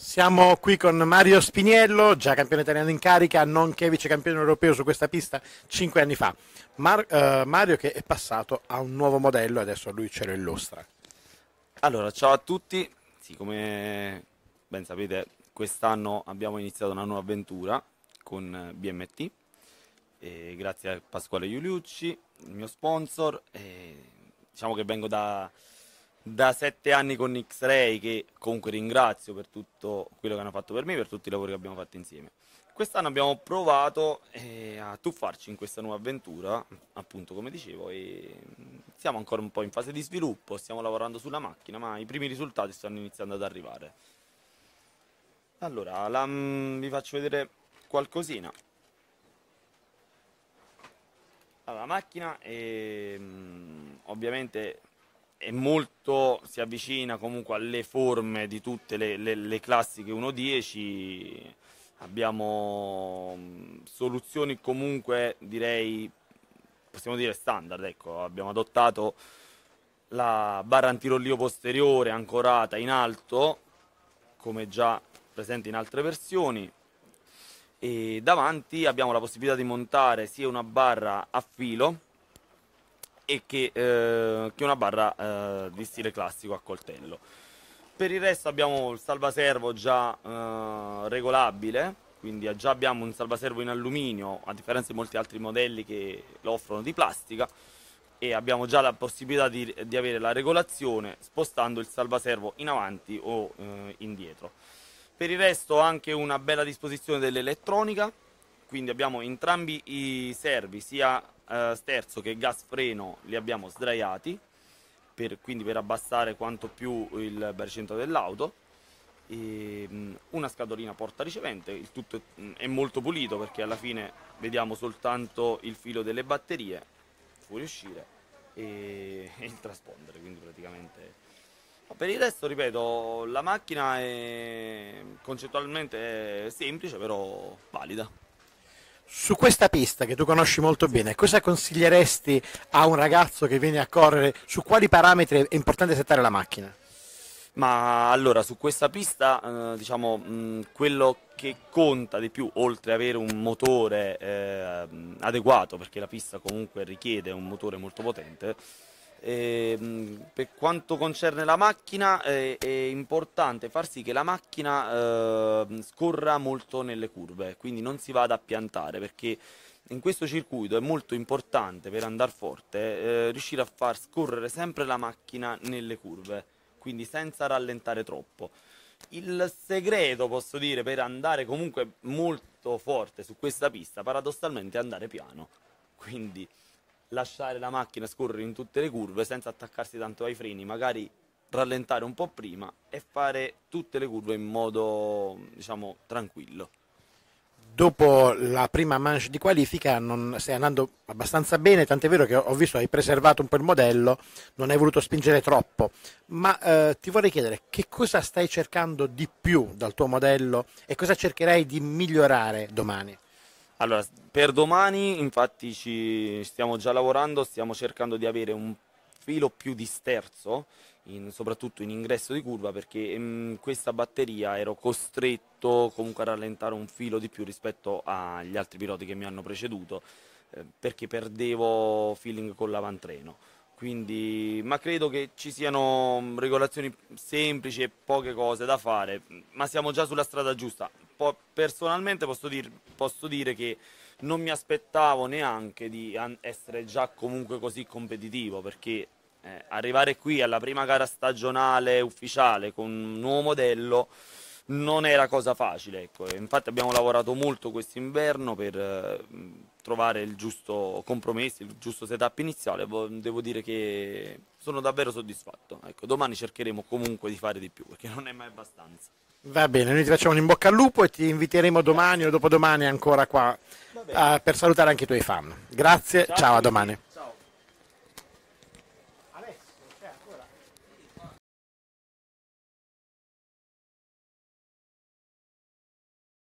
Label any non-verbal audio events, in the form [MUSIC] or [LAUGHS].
Siamo qui con Mario Spiniello, già campione italiano in carica, nonché vice campione europeo su questa pista cinque anni fa. Mar eh, Mario che è passato a un nuovo modello, adesso lui ce lo illustra. Allora, ciao a tutti. Sì, come ben sapete, quest'anno abbiamo iniziato una nuova avventura con BMT. E grazie a Pasquale Iuliucci, il mio sponsor. E diciamo che vengo da da sette anni con X-Ray che comunque ringrazio per tutto quello che hanno fatto per me, per tutti i lavori che abbiamo fatto insieme. Quest'anno abbiamo provato eh, a tuffarci in questa nuova avventura, appunto come dicevo, e mm, siamo ancora un po' in fase di sviluppo, stiamo lavorando sulla macchina, ma i primi risultati stanno iniziando ad arrivare. Allora, la, mh, mm, vi faccio vedere qualcosina. Allora, la macchina è, ehm, mh, ovviamente è molto, si avvicina comunque alle forme di tutte le, le, le classiche 1.10, abbiamo mm, soluzioni comunque direi, possiamo dire standard, ecco, abbiamo adottato la barra antirollio posteriore ancorata in alto, come già presente in altre versioni, e davanti abbiamo la possibilità di montare sia una barra a filo e che, eh, che una barra eh, di stile classico a coltello. Per il resto abbiamo il salvaservo già eh, regolabile, quindi già abbiamo un salvaservo in alluminio, a differenza di molti altri modelli che lo offrono di plastica, e abbiamo già la possibilità di, di avere la regolazione spostando il salvaservo in avanti o eh, indietro. Per il resto anche una bella disposizione dell'elettronica, quindi abbiamo entrambi i servi sia eh, sterzo che gas freno li abbiamo sdraiati per, quindi per abbassare quanto più il baricentro dell'auto e, ehm, mh, una scatolina porta ricevente il tutto mh, mm, è molto pulito perché alla fine vediamo soltanto il filo delle batterie fuoriuscire e, [LAUGHS] e il traspondere quindi praticamente per il resto, ripeto, la macchina è concettualmente semplice, però valida su questa pista che tu conosci molto bene, cosa consiglieresti a un ragazzo che viene a correre? Su quali parametri è importante settare la macchina? Ma allora, su questa pista, eh, diciamo, mh, mm, quello che conta di più, oltre ad avere un motore eh, adeguato, perché la pista comunque richiede un motore molto potente, eh, per quanto concerne la macchina eh, è importante far sì che la macchina eh, scorra molto nelle curve quindi non si vada a piantare perché in questo circuito è molto importante per andare forte eh, riuscire a far scorrere sempre la macchina nelle curve quindi senza rallentare troppo il segreto posso dire per andare comunque molto forte su questa pista paradossalmente è andare piano quindi lasciare la macchina scorrere in tutte le curve senza attaccarsi tanto ai freni, magari rallentare un po' prima e fare tutte le curve in modo diciamo tranquillo. Dopo la prima manche di qualifica non, stai andando abbastanza bene, tant'è vero che ho visto hai preservato un po' il modello, non hai voluto spingere troppo, ma eh, ti vorrei chiedere che cosa stai cercando di più dal tuo modello e cosa cercherai di migliorare domani? Allora, per domani infatti ci stiamo già lavorando, stiamo cercando di avere un filo più disterso, in, soprattutto in ingresso di curva, perché in mm, questa batteria ero costretto comunque a rallentare un filo di più rispetto agli altri piloti che mi hanno preceduto, eh, perché perdevo feeling con l'avantreno. Quindi, ma credo che ci siano mm, regolazioni semplici e poche cose da fare, ma siamo già sulla strada giusta po- personalmente posso, dir- posso dire che non mi aspettavo neanche di an- essere già comunque così competitivo perché eh, arrivare qui alla prima gara stagionale ufficiale con un nuovo modello non era cosa facile. Ecco. Infatti abbiamo lavorato molto quest'inverno per, eh, trovare il giusto compromesso, il giusto setup iniziale, devo dire che sono davvero soddisfatto. Ecco, domani cercheremo comunque di fare di più perché non è mai abbastanza. Va bene, noi ti facciamo un in bocca al lupo e ti inviteremo domani o dopodomani ancora qua uh, per salutare anche i tuoi fan. Grazie, ciao, ciao a domani.